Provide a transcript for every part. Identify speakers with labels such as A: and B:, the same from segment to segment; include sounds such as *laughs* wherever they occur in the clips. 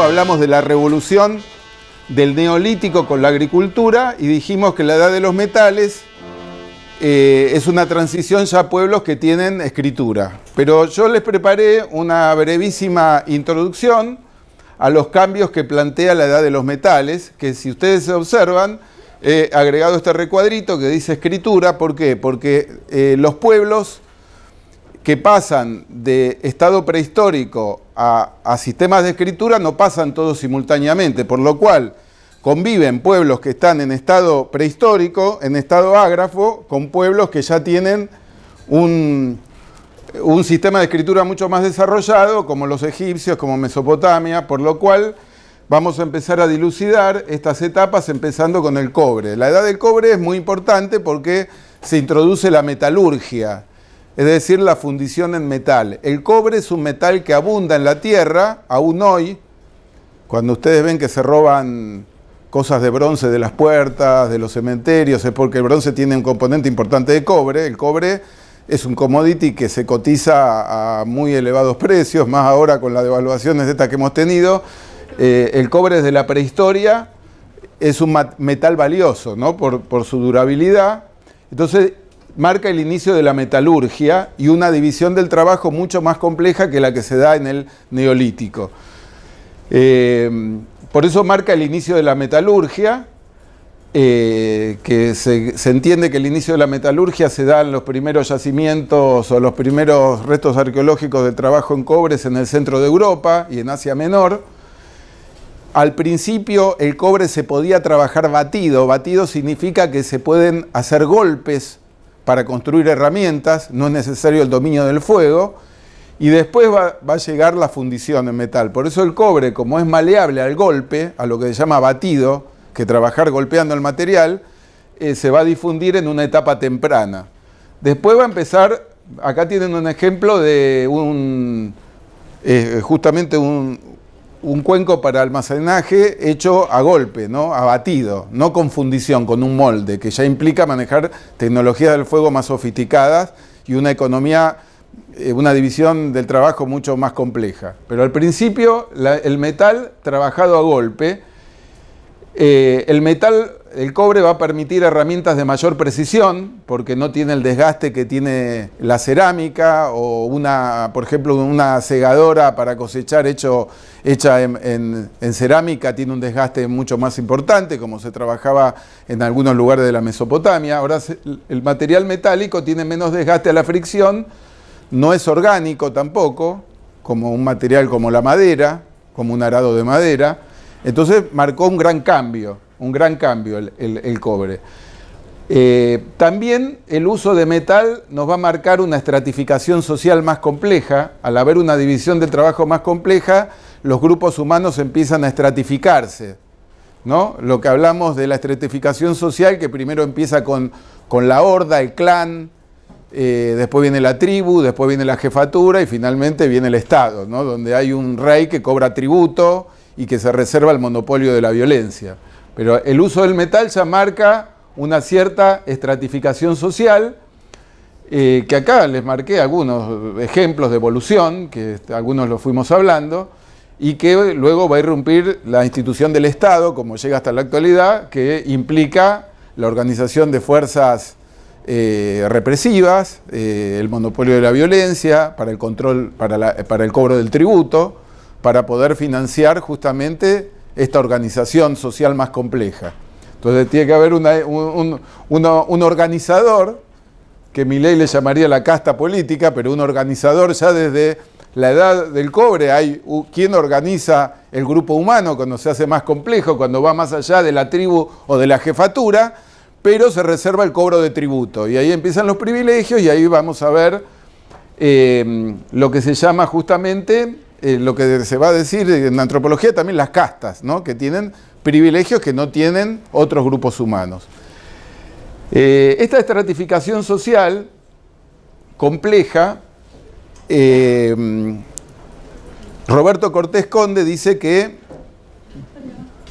A: hablamos de la revolución del Neolítico con la agricultura y dijimos que la edad de los metales eh, es una transición ya a pueblos que tienen escritura. Pero yo les preparé una brevísima introducción a los cambios que plantea la edad de los metales, que si ustedes observan, he agregado este recuadrito que dice escritura, ¿por qué? Porque eh, los pueblos que pasan de estado prehistórico a, sistemas de escritura no pasan todos simultáneamente, por lo cual conviven pueblos que están en estado prehistórico, en estado ágrafo, con pueblos que ya tienen un sistema de escritura mucho más desarrollado, como los egipcios, como Mesopotamia, por lo cual vamos a empezar a dilucidar estas etapas empezando con el cobre. La edad del cobre es muy importante porque se introduce la metalurgia es decir, la fundición en metal. El cobre es un metal que abunda en la tierra, aún hoy, cuando ustedes ven que se roban cosas de bronce de las puertas, de los cementerios, es porque el bronce tiene un componente importante de cobre. El cobre es un commodity que se cotiza a muy elevados precios, más ahora con las devaluaciones de estas que hemos tenido. Eh, el cobre de la prehistoria es un metal valioso, ¿no? Por, por su durabilidad. Entonces, marca el inicio de la metalurgia y una división del trabajo mucho más compleja que la que se da en el neolítico. Eh, por eso marca el inicio de la metalurgia, eh, que se, entiende que el inicio de la metalurgia se da en los primeros yacimientos o los primeros restos arqueológicos de trabajo en cobres en el centro de Europa y en Asia Menor. Al principio el cobre se podía trabajar batido. Batido significa que se pueden hacer golpes para construir herramientas, no es necesario el dominio del fuego, y después va, a llegar la fundición en metal. Por eso el cobre, como es maleable al golpe, a lo que se llama batido, que trabajar golpeando el material, eh, se va a difundir en una etapa temprana. Después va a empezar, acá tienen un ejemplo de un, eh, justamente un, un cuenco para almacenaje hecho a golpe, ¿no? abatido, no con fundición, con un molde, que ya implica manejar tecnologías del fuego más sofisticadas y una economía, eh, una división del trabajo mucho más compleja. Pero al principio el metal trabajado a golpe, eh, el metal el cobre va a permitir herramientas de mayor precisión porque no tiene el desgaste que tiene la cerámica o una, por ejemplo, una segadora para cosechar hecho, hecha en cerámica tiene un desgaste mucho más importante como se trabajaba en algunos lugares de la Mesopotamia. Ahora el material metálico tiene menos desgaste a la fricción, no es orgánico tampoco, como un material como la madera, como un arado de madera. Entonces marcó un gran cambio un gran cambio el, cobre. Eh, también el uso de metal nos va a marcar una estratificación social más compleja. Al haber una división del trabajo más compleja, los grupos humanos empiezan a estratificarse. ¿no? Lo que hablamos de la estratificación social, que primero empieza con, la horda, el clan, eh, después viene la tribu, después viene la jefatura y finalmente viene el Estado, ¿no? donde hay un rey que cobra tributo y que se reserva el monopolio de la violencia. Pero el uso del metal ya marca una cierta estratificación social, eh, que acá les marqué algunos ejemplos de evolución, que algunos lo fuimos hablando, y que luego va a irrumpir la institución del Estado, como llega hasta la actualidad, que implica la organización de fuerzas eh, represivas, eh, el monopolio de la violencia, para el control, para, para el cobro del tributo, para poder financiar justamente esta organización social más compleja. Entonces tiene que haber un, organizador, que mi ley le llamaría la casta política, pero un organizador ya desde la edad del cobre, hay quien organiza el grupo humano cuando se hace más complejo, cuando va más allá de la tribu o de la jefatura, pero se reserva el cobro de tributo. Y ahí empiezan los privilegios y ahí vamos a ver eh, lo que se llama justamente eh, lo que se va a decir en antropología también las castas, ¿no? que tienen privilegios que no tienen otros grupos humanos. Eh, esta estratificación social compleja, eh, Roberto Cortés Conde dice que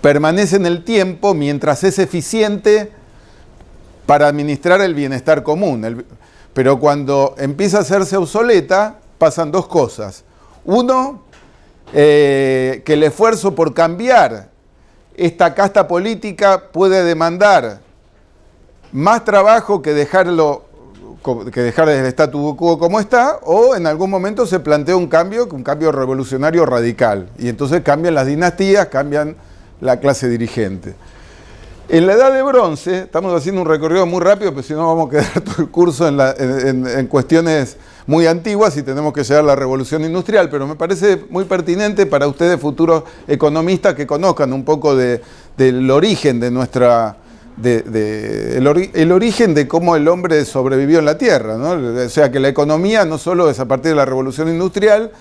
A: permanece en el tiempo mientras es eficiente para administrar el bienestar común. pero cuando empieza a hacerse obsoleta, pasan dos cosas. Uno, eh, que el esfuerzo por cambiar esta casta política puede demandar más trabajo que dejarlo que dejar el statu quo como está o en algún momento se plantea un cambio, un cambio revolucionario radical y entonces cambian las dinastías, cambian la clase dirigente. En la edad de bronce, estamos haciendo un recorrido muy rápido, pero si no vamos a quedar *laughs* todo el curso en, cuestiones muy antiguas y tenemos que llegar a la revolución industrial, pero me parece muy pertinente para ustedes, futuros economistas, que conozcan un poco de, del origen de nuestra... el, origen de cómo el hombre sobrevivió en la Tierra, O sea, que la economía no solo es a partir de la revolución industrial,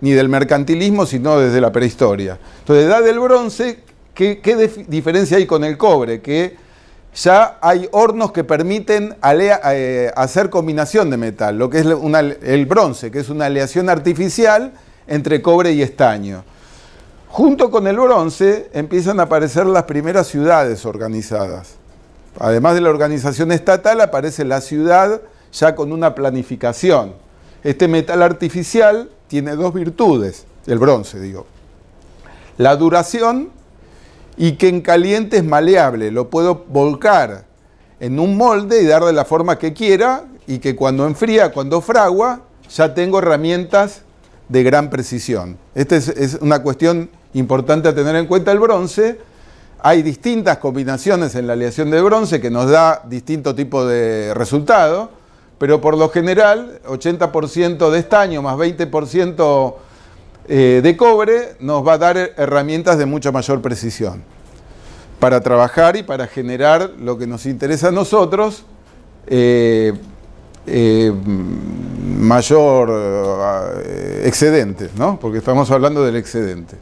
A: ni del mercantilismo, sino desde la prehistoria. Entonces, edad del bronce, ¿Qué, diferencia hay con el cobre? Que ya hay hornos que permiten eh, hacer combinación de metal, lo que es el bronce, que es una aleación artificial entre cobre y estaño. Junto con el bronce empiezan a aparecer las primeras ciudades organizadas. Además de la organización estatal, aparece la ciudad ya con una planificación. Este metal artificial tiene dos virtudes, el bronce digo. La duración y que en caliente es maleable, lo puedo volcar en un molde y darle la forma que quiera y que cuando enfría, cuando fragua, ya tengo herramientas de gran precisión. Esta es, es una cuestión importante a tener en cuenta el bronce. Hay distintas combinaciones en la aleación de bronce que nos da distinto tipo de resultado, pero por lo general 80% de estaño más 20% eh, de cobre nos va a dar herramientas de mucha mayor precisión para trabajar y para generar lo que nos interesa a nosotros, eh, eh, mayor excedente, ¿no? porque estamos hablando del excedente.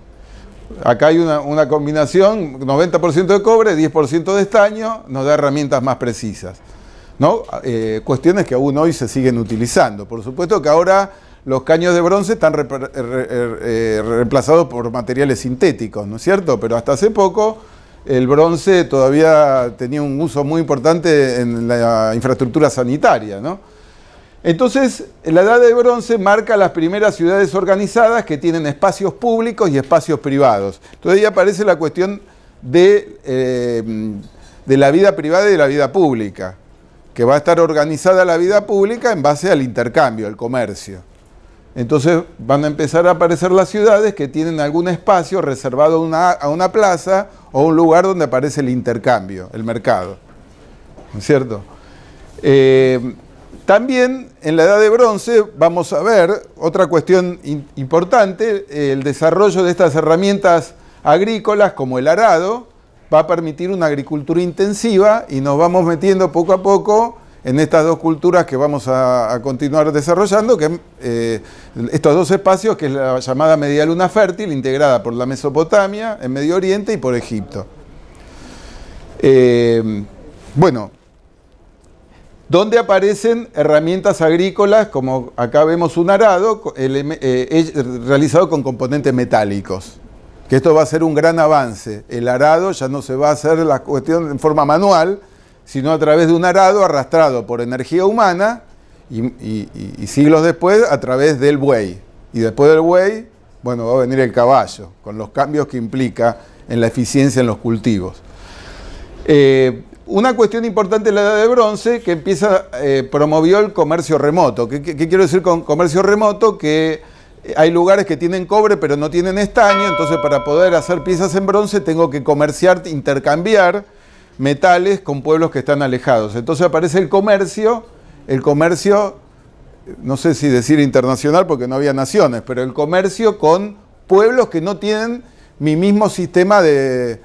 A: Acá hay una, combinación, 90% de cobre, 10% de estaño, nos da herramientas más precisas. ¿no? cuestiones que aún hoy se siguen utilizando. Por supuesto que ahora los caños de bronce están eh, eh, eh, reemplazados por materiales sintéticos, ¿no es cierto? Pero hasta hace poco el bronce todavía tenía un uso muy importante en la infraestructura sanitaria, ¿no? Entonces, la edad de bronce marca las primeras ciudades organizadas que tienen espacios públicos y espacios privados. Entonces ahí aparece la cuestión de, de la vida privada y de la vida pública, que va a estar organizada la vida pública en base al intercambio, al comercio. Entonces van a empezar a aparecer las ciudades que tienen algún espacio reservado a una, plaza o un lugar donde aparece el intercambio, el mercado. cierto? Eh, también en la edad de bronce vamos a ver otra cuestión importante, el desarrollo de estas herramientas agrícolas como el arado va a permitir una agricultura intensiva y nos vamos metiendo poco a poco en estas dos culturas que vamos a, continuar desarrollando, que eh, estos dos espacios, que es la llamada media luna fértil, integrada por la Mesopotamia, en Medio Oriente y por Egipto. Eh, bueno, ¿dónde aparecen herramientas agrícolas, como acá vemos un arado eh, realizado con componentes metálicos. Que esto va a ser un gran avance. El arado ya no se va a hacer la cuestión en forma manual, sino a través de un arado arrastrado por energía humana y, siglos después a través del buey. Y después del buey, bueno, va a venir el caballo, con los cambios que implica en la eficiencia en los cultivos. Eh, una cuestión importante es la edad de bronce, que empieza, eh, promovió el comercio remoto. ¿Qué, quiero decir con comercio remoto? Que eh, hay lugares que tienen cobre pero no tienen estaño, entonces para poder hacer piezas en bronce tengo que comerciar, intercambiar metales con pueblos que están alejados. Entonces aparece el comercio, el comercio, no sé si decir internacional porque no había naciones, pero el comercio con pueblos que no tienen mi mismo sistema de,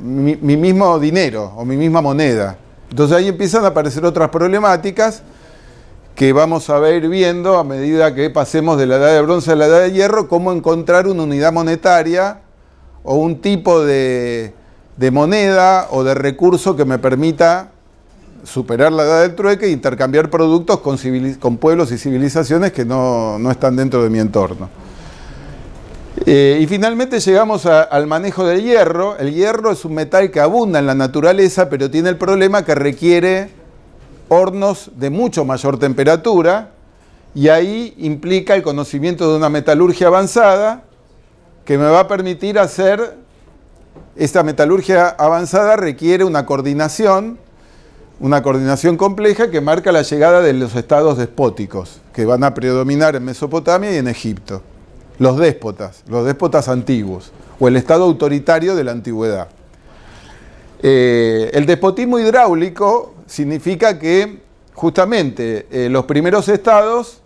A: mi, mi mismo dinero o mi misma moneda. Entonces ahí empiezan a aparecer otras problemáticas que vamos a ir viendo a medida que pasemos de la edad de bronce a la edad de hierro, cómo encontrar una unidad monetaria o un tipo de, de moneda o de recurso que me permita superar la edad del trueque e intercambiar productos con, con pueblos y civilizaciones que no, están dentro de mi entorno. Eh, y finalmente llegamos al manejo del hierro. El hierro es un metal que abunda en la naturaleza, pero tiene el problema que requiere hornos de mucho mayor temperatura y ahí implica el conocimiento de una metalurgia avanzada que me va a permitir hacer esta metalurgia avanzada requiere una coordinación, una coordinación compleja que marca la llegada de los estados despóticos, que van a predominar en Mesopotamia y en Egipto. Los déspotas, los déspotas antiguos, o el estado autoritario de la antigüedad. Eh, el despotismo hidráulico significa que justamente eh, los primeros estados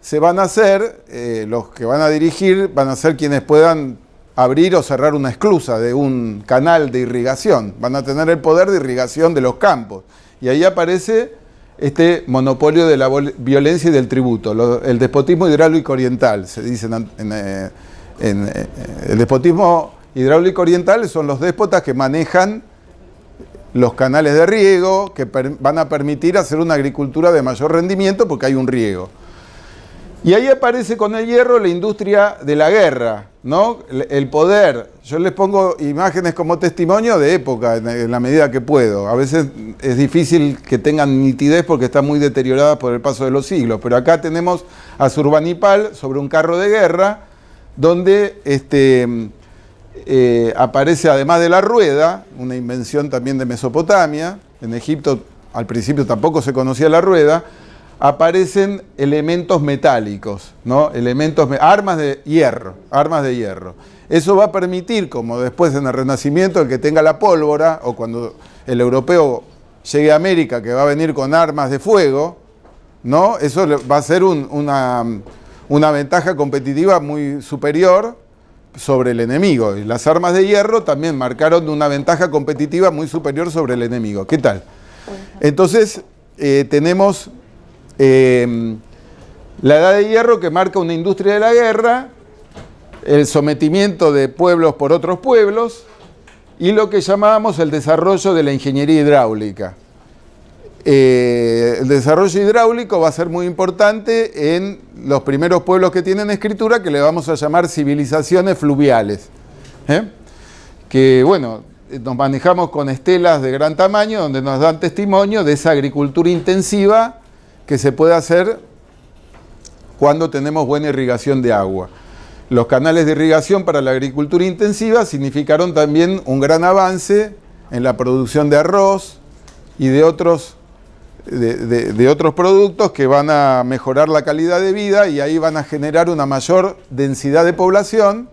A: se van a hacer, eh, los que van a dirigir, van a ser quienes puedan abrir o cerrar una esclusa de un canal de irrigación, van a tener el poder de irrigación de los campos. Y ahí aparece este monopolio de la violencia y del tributo, el despotismo hidráulico oriental, se dice en, eh, eh, el despotismo hidráulico oriental son los déspotas que manejan los canales de riego, que van a permitir hacer una agricultura de mayor rendimiento porque hay un riego. Y ahí aparece con el hierro la industria de la guerra, ¿no? El poder. Yo les pongo imágenes como testimonio de época, en la medida que puedo. A veces es difícil que tengan nitidez porque están muy deterioradas por el paso de los siglos. Pero acá tenemos a Zurbanipal sobre un carro de guerra, donde este, eh, aparece, además de la rueda, una invención también de Mesopotamia. En Egipto al principio tampoco se conocía la rueda aparecen elementos metálicos, ¿no? elementos, armas de hierro, armas de hierro. Eso va a permitir, como después en el Renacimiento, el que tenga la pólvora, o cuando el europeo llegue a América, que va a venir con armas de fuego, ¿no? Eso va a ser una, ventaja competitiva muy superior sobre el enemigo. Y las armas de hierro también marcaron una ventaja competitiva muy superior sobre el enemigo. ¿Qué tal? Entonces, eh, tenemos Em, la edad de hierro que marca una industria de la guerra, el sometimiento de pueblos por otros pueblos y lo que llamábamos el desarrollo de la ingeniería hidráulica. Eh, el desarrollo hidráulico va a ser muy importante en los primeros pueblos que tienen escritura, que le vamos a llamar civilizaciones fluviales. ¿eh? Que bueno, nos manejamos con estelas de gran tamaño, donde nos dan testimonio de esa agricultura intensiva que se puede hacer cuando tenemos buena irrigación de agua. Los canales de irrigación para la agricultura intensiva significaron también un gran avance en la producción de arroz y de otros, de, otros productos que van a mejorar la calidad de vida y ahí van a generar una mayor densidad de población.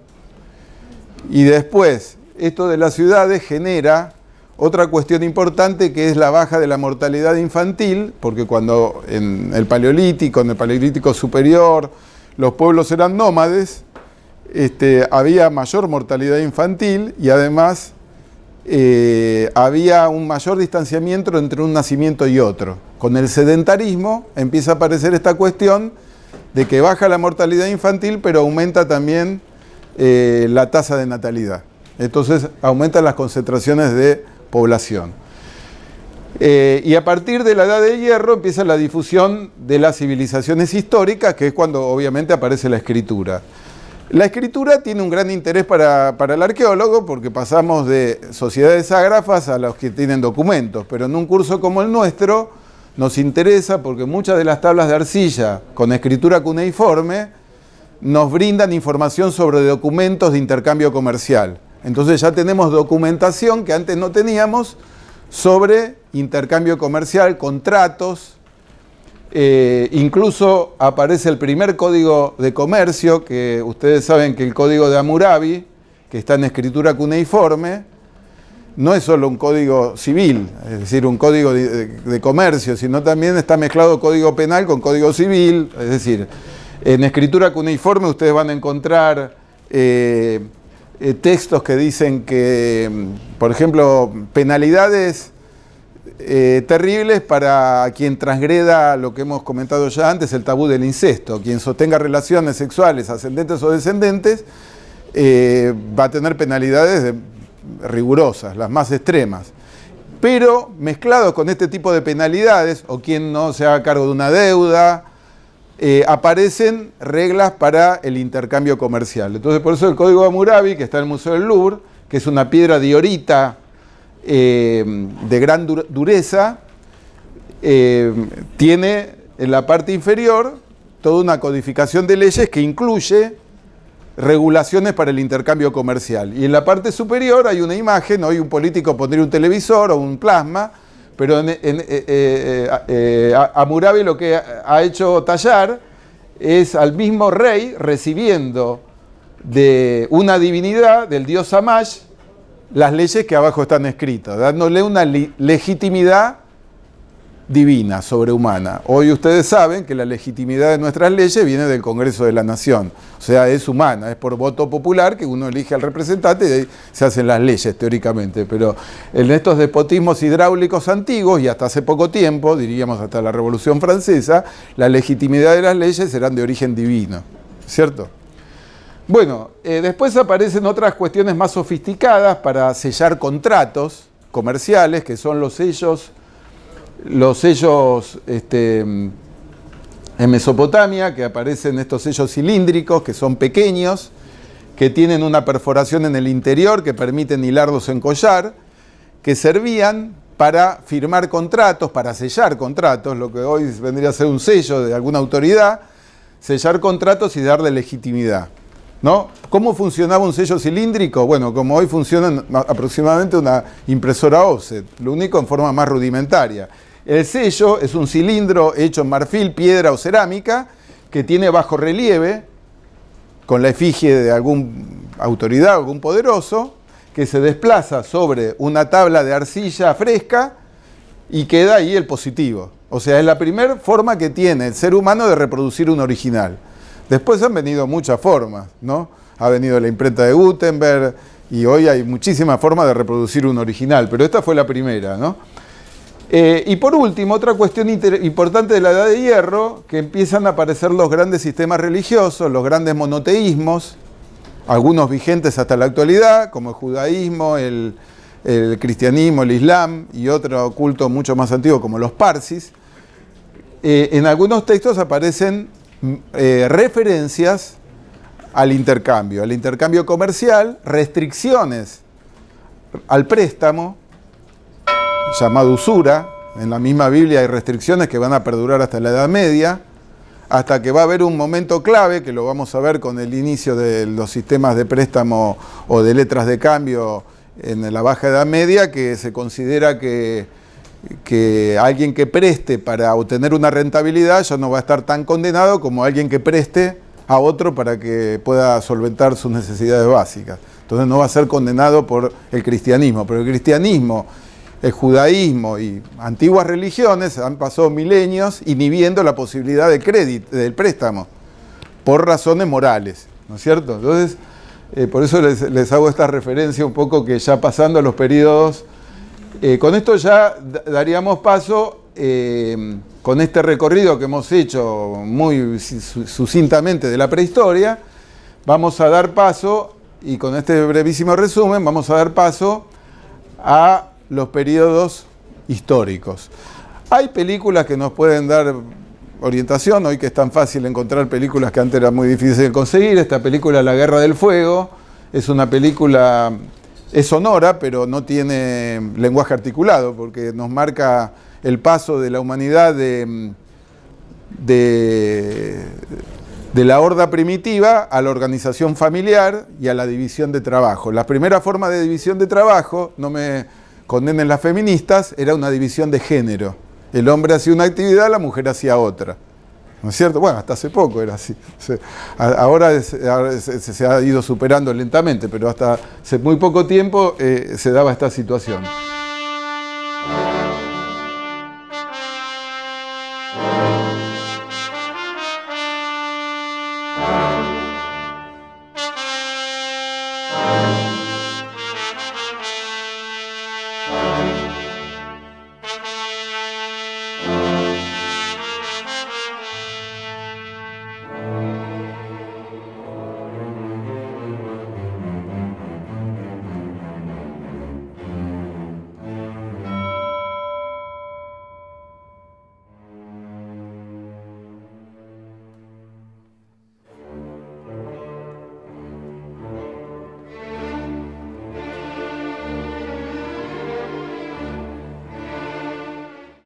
A: Y después, esto de las ciudades genera otra cuestión importante que es la baja de la mortalidad infantil, porque cuando en el Paleolítico, en el Paleolítico superior, los pueblos eran nómades, este, había mayor mortalidad infantil y además eh, había un mayor distanciamiento entre un nacimiento y otro. Con el sedentarismo empieza a aparecer esta cuestión de que baja la mortalidad infantil, pero aumenta también eh, la tasa de natalidad. Entonces aumentan las concentraciones de población. Eh, y a partir de la edad de hierro empieza la difusión de las civilizaciones históricas, que es cuando obviamente aparece la escritura. La escritura tiene un gran interés para, el arqueólogo porque pasamos de sociedades ágrafas a los que tienen documentos, pero en un curso como el nuestro nos interesa porque muchas de las tablas de arcilla con escritura cuneiforme nos brindan información sobre documentos de intercambio comercial. Entonces ya tenemos documentación que antes no teníamos sobre intercambio comercial, contratos, eh, incluso aparece el primer código de comercio, que ustedes saben que el código de Amurabi, que está en escritura cuneiforme, no es solo un código civil, es decir, un código de, comercio, sino también está mezclado código penal con código civil, es decir, en escritura cuneiforme ustedes van a encontrar... Eh, eh, textos que dicen que, mm, por ejemplo, penalidades eh, terribles para quien transgreda lo que hemos comentado ya antes, el tabú del incesto. Quien sostenga relaciones sexuales ascendentes o descendentes eh, va a tener penalidades rigurosas, las más extremas. Pero mezclado con este tipo de penalidades, o quien no se haga cargo de una deuda, eh, aparecen reglas para el intercambio comercial. Entonces, por eso el Código de que está en el Museo del Louvre, que es una piedra diorita eh, de gran dureza, eh, tiene en la parte inferior toda una codificación de leyes que incluye regulaciones para el intercambio comercial. Y en la parte superior hay una imagen, hoy un político pondría un televisor o un plasma, pero en, en, eh, eh, eh, lo que ha hecho Tallar es al mismo rey recibiendo de una divinidad, del dios Amash, las leyes que abajo están escritas, dándole una legitimidad divina, sobrehumana. Hoy ustedes saben que la legitimidad de nuestras leyes viene del Congreso de la Nación, o sea, es humana, es por voto popular que uno elige al representante y se hacen las leyes teóricamente, pero en estos despotismos hidráulicos antiguos y hasta hace poco tiempo, diríamos hasta la Revolución Francesa, la legitimidad de las leyes eran de origen divino, ¿cierto? Bueno, eh, después aparecen otras cuestiones más sofisticadas para sellar contratos comerciales, que son los sellos los sellos este, en Mesopotamia, que aparecen estos sellos cilíndricos, que son pequeños, que tienen una perforación en el interior que permiten hilarlos en collar, que servían para firmar contratos, para sellar contratos, lo que hoy vendría a ser un sello de alguna autoridad, sellar contratos y darle legitimidad. ¿no? ¿Cómo funcionaba un sello cilíndrico? Bueno, como hoy funciona aproximadamente una impresora offset, lo único en forma más rudimentaria. El sello es un cilindro hecho en marfil, piedra o cerámica que tiene bajo relieve con la efigie de alguna autoridad, algún poderoso, que se desplaza sobre una tabla de arcilla fresca y queda ahí el positivo. O sea, es la primera forma que tiene el ser humano de reproducir un original. Después han venido muchas formas, ¿no? Ha venido la imprenta de Gutenberg y hoy hay muchísimas formas de reproducir un original, pero esta fue la primera, ¿no? Eh, y por último, otra cuestión importante de la edad de hierro, que empiezan a aparecer los grandes sistemas religiosos, los grandes monoteísmos, algunos vigentes hasta la actualidad, como el judaísmo, el, cristianismo, el islam y otro culto mucho más antiguo como los parsis. Eh, en algunos textos aparecen mm, eh, referencias al intercambio, al intercambio comercial, restricciones al préstamo, llamado usura. En la misma Biblia hay restricciones que van a perdurar hasta la Edad Media, hasta que va a haber un momento clave, que lo vamos a ver con el inicio de los sistemas de préstamo o de letras de cambio en la Baja Edad Media, que se considera que, que alguien que preste para obtener una rentabilidad ya no va a estar tan condenado como alguien que preste a otro para que pueda solventar sus necesidades básicas. Entonces no va a ser condenado por el cristianismo, pero el cristianismo el judaísmo y antiguas religiones han pasado milenios inhibiendo la posibilidad de crédito, del préstamo, por razones morales, ¿no es cierto? Entonces, eh, por eso les, hago esta referencia un poco que ya pasando los periodos, eh, con esto ya daríamos paso, eh, con este recorrido que hemos hecho muy sucintamente de la prehistoria, vamos a dar paso, y con este brevísimo resumen, vamos a dar paso a los periodos históricos. Hay películas que nos pueden dar orientación, hoy que es tan fácil encontrar películas que antes era muy difícil de conseguir. Esta película La Guerra del Fuego es una película, es sonora, pero no tiene lenguaje articulado, porque nos marca el paso de la humanidad de, de, de la horda primitiva a la organización familiar y a la división de trabajo. La primera forma de división de trabajo, no me condenen las feministas era una división de género. El hombre hacía una actividad, la mujer hacía otra. ¿No es cierto? Bueno, hasta hace poco era así. Ahora se ha ido superando lentamente, pero hasta hace muy poco tiempo eh, se daba esta situación.